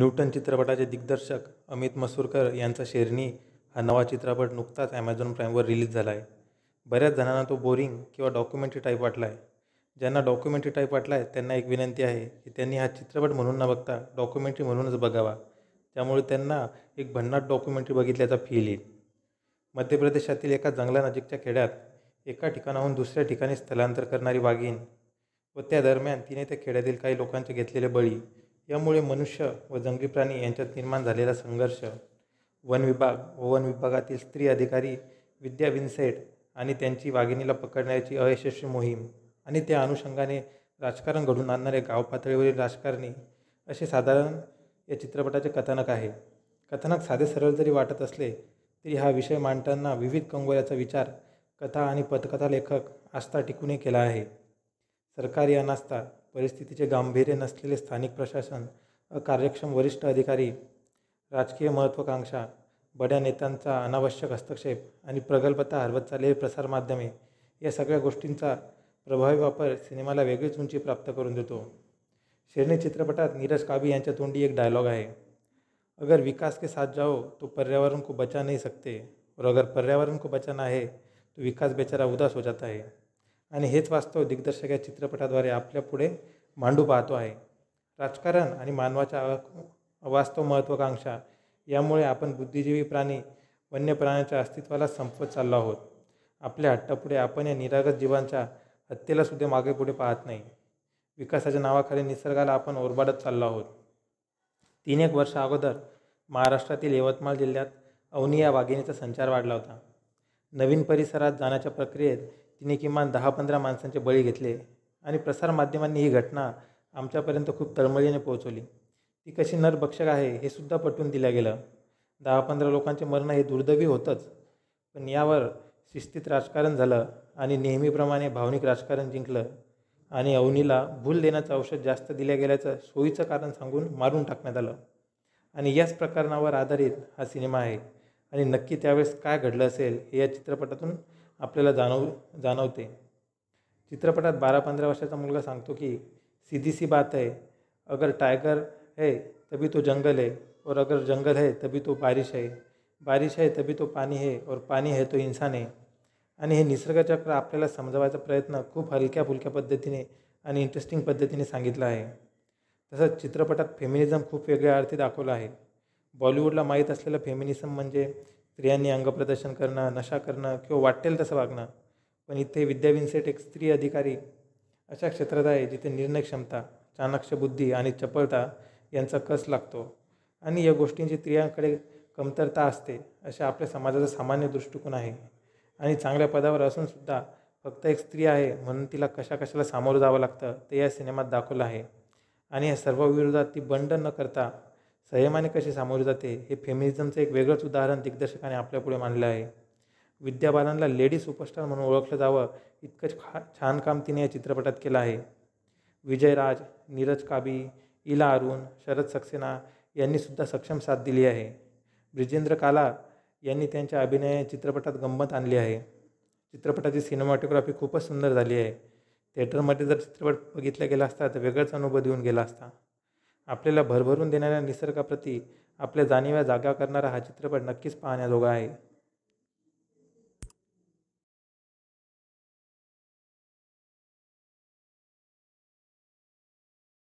Newton चित्रपटाचे दिग्दर्शक अमित मसूरकर यांचा शेरनी हा नवा चित्रपट नुकताच ॲमेझॉन प्राईमवर रिलीज झाला आहे बऱ्याच जणांना तो बोरिंग किंवा डॉक्युमेंटरी टाईप वाटला आहे ज्यांना डॉक्युमेंटरी टाईप वाटला आहे त्यांना एक विनंती आहे की त्यांनी हा चित्रपट म्हणून न बघता डॉक्युमेंटरी म्हणूनच बघावा त्यामुळे त्यांना एक भन्नाट डॉक्युमेंटरी बघितल्याचा फील येईल मध्य प्रदेशातील एका जंगलानजीकच्या खेड्यात एका ठिकाणाहून दुसऱ्या ठिकाणी स्थलांतर करणारी वाघीण व त्या दरम्यान तिने त्या खेड्यातील काही लोकांचे घेतलेले बळी त्यामुळे मनुष्य व जंगली प्राणी यांच्यात निर्माण झालेला संघर्ष वन विभाग व वन विभागातील स्त्री अधिकारी विद्या विन्सेट आणि त्यांची वाघिणीला पकडण्याची अयशस्वी मोहीम आणि त्या अनुषंगाने राजकारण घडून आणणारे गाव पातळीवरील राजकारणी असे साधारण या चित्रपटाचे कथानक आहे कथानक साधे सरळ जरी वाटत असले तरी हा विषय मांडताना विविध कंगोऱ्याचा विचार कथा आणि पथकथा लेखक आस्था टिकूने केला आहे सरकारी अनास्था परिस्थितीचे गांभीर्य नसलेले स्थानिक प्रशासन अकार्यक्षम वरिष्ठ अधिकारी राजकीय महत्त्वाकांक्षा बड्या नेत्यांचा अनावश्यक हस्तक्षेप आणि प्रगल्भता हरवत चाललेली प्रसारमाध्यमे या सगळ्या गोष्टींचा प्रभावी वापर सिनेमाला वेगळीच उंची प्राप्त करून देतो शेरणी चित्रपटात नीरज काबी यांच्या तोंडी एक डायलॉग आहे अगर विकास के साथ जाओ तो पर्यावरण को बचा नहीं सकते और अगर पर्यावरण को बचाना है तो विकास बेचारा उदास हो जाता है आणि हेच वास्तव दिग्दर्शक या चित्रपटाद्वारे आपल्या पुढे मांडू पाहतो आहे राजकारण आणि मानवाच्या वास्तव महत्त्वाकांक्षा यामुळे आपण बुद्धिजीवी प्राणी वन्य प्राण्यांच्या अस्तित्वाला संपवत चाललो आहोत आपल्या हट्टापुढे आपण या निरागस जीवांच्या सुद्धा मागे पुढे पाहत नाही विकासाच्या नावाखाली निसर्गाला आपण ओरबाडत चाललो आहोत तीन एक वर्ष अगोदर महाराष्ट्रातील यवतमाळ जिल्ह्यात अवनी या वाघिणीचा संचार वाढला होता नवीन परिसरात जाण्याच्या प्रक्रियेत तिने किमान दहा पंधरा माणसांचे बळी घेतले आणि प्रसारमाध्यमांनी ही घटना आमच्यापर्यंत खूप तळमळीने पोहोचवली ती कशी नरभक्षक आहे हे सुद्धा पटवून दिलं गेलं दहा पंधरा लोकांचे मरण हे दुर्दैवी होतंच पण यावर शिस्तीत राजकारण झालं आणि नेहमीप्रमाणे भावनिक राजकारण जिंकलं आणि अवनीला भूल देण्याचं औषध जास्त दिल्या गेल्याचं सोयीचं कारण सांगून मारून टाकण्यात आलं आणि याच प्रकरणावर आधारित हा सिनेमा आहे आणि नक्की त्यावेळेस काय घडलं असेल हे या चित्रपटातून आपल्याला जाणव जाणवते चित्रपटात बारा पंधरा वर्षाचा मुलगा सांगतो की सीधी सी बात आहे अगर टायगर आहे तभी तो जंगल आहे और अगर जंगल आहे तभी तो बारिश आहे बारिश आहे तभी तो पाणी आहे और पाणी आहे तो इन्सान आहे आणि हे निसर्गचक्र आपल्याला समजावायचा प्रयत्न खूप हलक्या फुलक्या पद्धतीने आणि इंटरेस्टिंग पद्धतीने सांगितलं आहे तसंच चित्रपटात फेमिनिझम खूप वेगळ्या अर्थी दाखवला आहे बॉलिवूडला माहीत असलेलं फेमिनिझम म्हणजे स्त्रियांनी अंगप्रदर्शन करणं नशा करणं किंवा वाटेल तसं वागणं पण इथे विद्याविन्सेट एक स्त्री अधिकारी अशा क्षेत्रात आहे जिथे निर्णय क्षमता चाणाक्ष बुद्धी आणि चपळता यांचा कस लागतो आणि या गोष्टींची स्त्रियांकडे कमतरता असते अशा आपल्या समाजाचा सामान्य दृष्टिकोन आहे आणि चांगल्या पदावर असूनसुद्धा फक्त एक स्त्री आहे म्हणून तिला कशा कशाला सामोरं जावं लागतं ते या सिनेमात दाखवलं आहे आणि या सर्व विरोधात ती बंड न करता संयमाने कशी सामोरे जाते हे फेमिनिझमचं एक वेगळंच उदाहरण दिग्दर्शकाने आपल्यापुढे मांडलं आहे विद्या बालनला लेडी सुपरस्टार म्हणून ओळखलं जावं इतकं खा छान काम तिने या चित्रपटात केलं आहे विजय राज नीरज काबी इला अरुण शरद सक्सेना यांनीसुद्धा सक्षम साथ दिली आहे ब्रिजेंद्र काला यांनी त्यांच्या अभिनय चित्रपटात गंमत आणली आहे चित्रपटाची सिनेमॅटोग्राफी खूपच सुंदर झाली आहे थिएटरमध्ये जर चित्रपट बघितला गेला असता तर वेगळाच अनुभव देऊन गेला असता आपल्याला भरभरून देणाऱ्या निसर्गाप्रती आपल्या जाणीव्या जागा करणारा हा चित्रपट नक्कीच पाहण्याजोगा आहे